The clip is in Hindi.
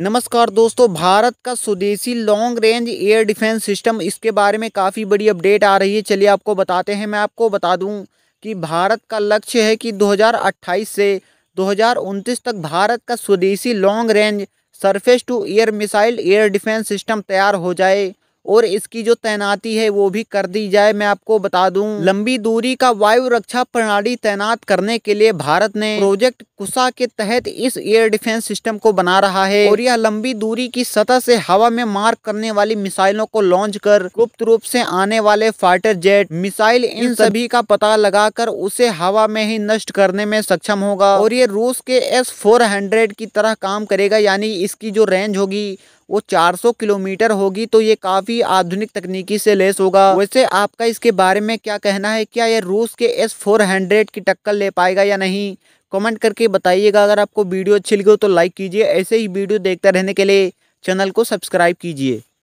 नमस्कार दोस्तों भारत का स्वदेशी long range air defence system इसके बारे में काफ़ी बड़ी अपडेट आ रही है चलिए आपको बताते हैं मैं आपको बता दूं कि भारत का लक्ष्य है कि 2028 से 2029 तक भारत का स्वदेशी long range surface to air missile air defence system तैयार हो जाए और इसकी जो तैनाती है वो भी कर दी जाए मैं आपको बता दूं लंबी दूरी का वायु रक्षा प्रणाली तैनात करने के लिए भारत ने प्रोजेक्ट कुसा के तहत इस एयर डिफेंस सिस्टम को बना रहा है और यह लंबी दूरी की सतह से हवा में मार्क करने वाली मिसाइलों को लॉन्च कर गुप्त रूप से आने वाले फाइटर जेट मिसाइल इन सभी का पता लगाकर उसे हवा में ही नष्ट करने में सक्षम होगा और ये रूस के एस फोर हंड्रेड की तरह काम करेगा यानी इसकी जो रेंज होगी वो 400 किलोमीटर होगी तो ये काफ़ी आधुनिक तकनीकी से लेस होगा वैसे आपका इसके बारे में क्या कहना है क्या ये रूस के एस फोर की टक्कर ले पाएगा या नहीं कमेंट करके बताइएगा अगर आपको वीडियो अच्छी लगी हो तो लाइक कीजिए ऐसे ही वीडियो देखते रहने के लिए चैनल को सब्सक्राइब कीजिए